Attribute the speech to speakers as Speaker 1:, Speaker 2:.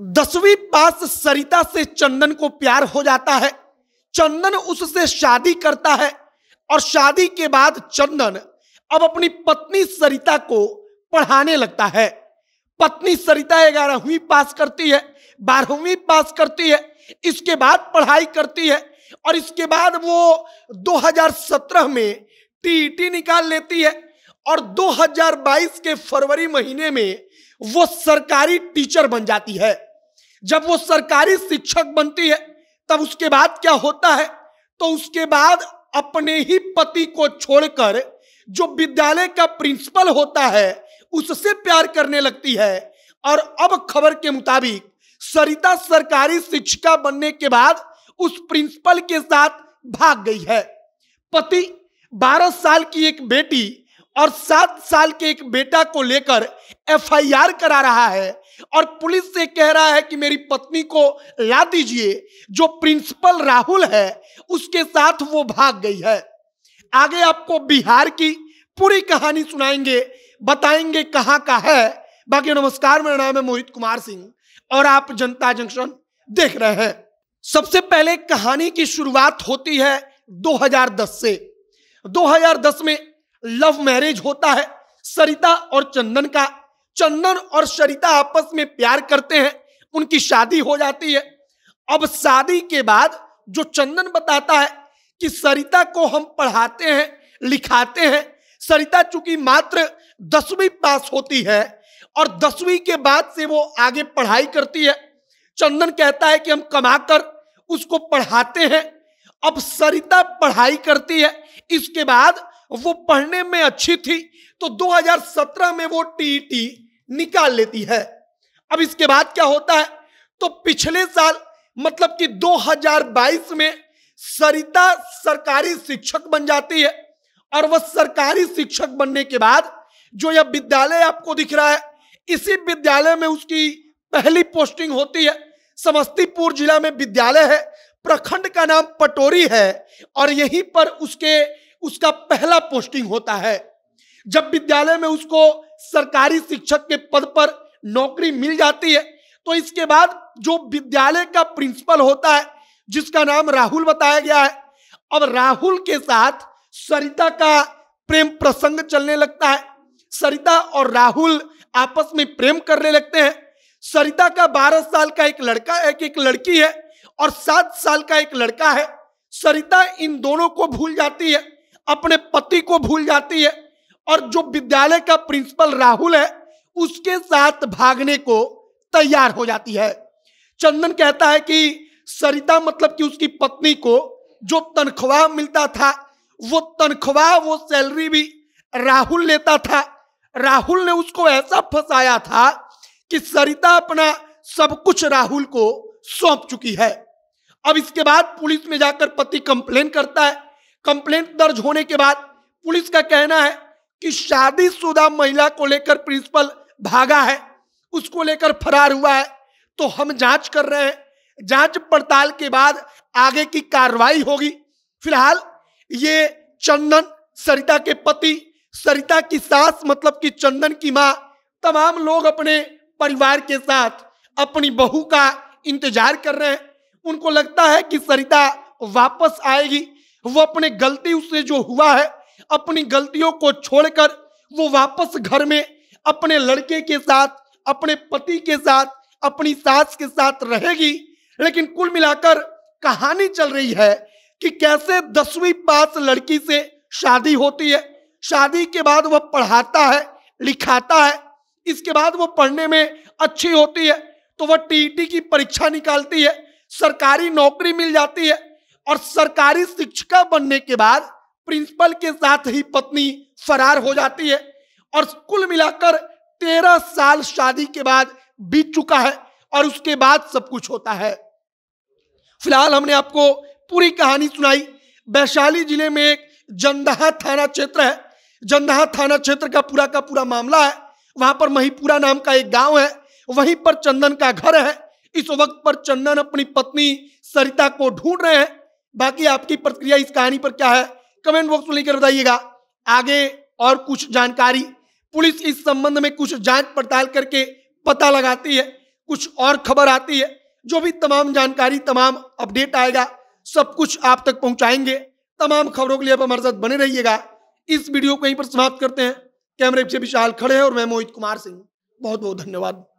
Speaker 1: दसवीं पास सरिता से चंदन को प्यार हो जाता है चंदन उससे शादी करता है और शादी के बाद चंदन अब अपनी पत्नी सरिता को पढ़ाने लगता है पत्नी सरिता ग्यारहवीं पास करती है बारहवीं पास करती है इसके बाद पढ़ाई करती है और इसके बाद वो 2017 में टीईटी निकाल लेती है और 2022 के फरवरी महीने में वो सरकारी टीचर बन जाती है जब वो सरकारी शिक्षक बनती है तब उसके बाद क्या होता है तो उसके बाद अपने ही पति को छोड़कर जो विद्यालय का प्रिंसिपल होता है उससे प्यार करने लगती है और अब खबर के मुताबिक सरिता सरकारी शिक्षिका बनने के बाद उस प्रिंसिपल के साथ भाग गई है पति 12 साल की एक बेटी और सात साल के एक बेटा को लेकर एफआईआर करा रहा है और पुलिस से कह रहा है कि मेरी पत्नी को ला दीजिए जो प्रिंसिपल राहुल है उसके साथ वो भाग गई है आगे आपको बिहार की पूरी कहानी सुनाएंगे बताएंगे कहाँ का है बाकी नमस्कार मेरा नाम है मोहित कुमार सिंह और आप जनता जंक्शन देख रहे हैं सबसे पहले कहानी की शुरुआत होती है 2010 से 2010 में लव मैरिज होता है सरिता और चंदन का चंदन और सरिता आपस में प्यार करते हैं उनकी शादी हो जाती है अब शादी के बाद जो चंदन बताता है कि सरिता को हम पढ़ाते हैं लिखाते हैं सरिता चूंकि मात्र दसवीं पास होती है और दसवीं के बाद से वो आगे पढ़ाई करती है चंदन कहता है कि हम कमाकर उसको पढ़ाते हैं अब सरिता पढ़ाई करती है इसके बाद वो पढ़ने में अच्छी थी तो 2017 में वो टीटी निकाल लेती है अब इसके बाद क्या होता है तो पिछले साल मतलब कि 2022 में सरिता सरकारी शिक्षक बन जाती है और वह सरकारी शिक्षक बनने के बाद जो यह विद्यालय आपको दिख रहा है इसी विद्यालय में उसकी पहली पोस्टिंग होती है समस्तीपुर जिला में विद्यालय है प्रखंड का नाम पटोरी है और यहीं पर उसके उसका पहला पोस्टिंग होता है जब विद्यालय में उसको सरकारी शिक्षक के पद पर नौकरी मिल जाती है तो इसके बाद जो विद्यालय का प्रिंसिपल होता है जिसका नाम राहुल बताया गया है अब राहुल के साथ सरिता का प्रेम प्रसंग चलने लगता है सरिता और राहुल आपस में प्रेम करने लगते हैं सरिता का बारह साल का एक लड़का एक एक लड़की है और सात साल का एक लड़का है सरिता इन दोनों को भूल जाती है अपने पति को भूल जाती है और जो विद्यालय का प्रिंसिपल राहुल है उसके साथ भागने को तैयार हो जाती है चंदन कहता है कि सरिता मतलब कि उसकी पत्नी को जो तनख्वाह मिलता था वो तनख्वाह वो सैलरी भी राहुल लेता था राहुल ने उसको ऐसा फंसाया था कि सरिता अपना सब कुछ राहुल को सौंप चुकी है अब इसके बाद पुलिस में जाकर पति कंप्लेन करता है कंप्लेंट दर्ज होने के बाद पुलिस का कहना है कि शादीशुदा महिला को लेकर प्रिंसिपल भागा है उसको लेकर फरार हुआ है तो हम जांच कर रहे हैं जांच पड़ताल के बाद आगे की कार्रवाई होगी फिलहाल ये चंदन सरिता के पति सरिता की सास मतलब कि चंदन की माँ तमाम लोग अपने परिवार के साथ अपनी बहू का इंतजार कर रहे हैं उनको लगता है कि सरिता वापस आएगी वो अपने गलती उससे जो हुआ है अपनी गलतियों को छोड़कर वो वापस घर में अपने लड़के के साथ अपने पति के साथ अपनी सास के साथ रहेगी लेकिन कुल मिलाकर कहानी चल रही है कि कैसे दसवीं पास लड़की से शादी होती है शादी के बाद वह पढ़ाता है लिखाता है इसके बाद वो पढ़ने में अच्छी होती है तो वह टीईटी की परीक्षा निकालती है सरकारी नौकरी मिल जाती है और सरकारी शिक्षिका बनने के बाद प्रिंसिपल के साथ ही पत्नी फरार हो जाती है और कुल मिलाकर तेरह साल शादी के बाद बीत चुका है और उसके बाद सब कुछ होता है फिलहाल हमने आपको पूरी कहानी सुनाई वैशाली जिले में एक जंदहा थाना क्षेत्र है जंदहा थाना क्षेत्र का पूरा का पूरा मामला है वहां पर महीपुरा नाम का एक गांव है वहीं पर चंदन का घर है इस वक्त पर चंदन अपनी पत्नी सरिता को ढूंढ रहे हैं बाकी आपकी प्रतिक्रिया इस कहानी पर क्या है कमेंट बॉक्स में लिखकर बताइएगा आगे और कुछ जानकारी पुलिस इस संबंध में कुछ जांच पड़ताल करके पता लगाती है कुछ और खबर आती है जो भी तमाम जानकारी तमाम अपडेट आएगा सब कुछ आप तक पहुंचाएंगे तमाम खबरों के लिए आप हमारे साथ बने रहिएगा इस वीडियो को यहीं पर समाप्त करते हैं कैमरे से विशाल खड़े हैं और मैं मोहित कुमार सिंह बहुत बहुत धन्यवाद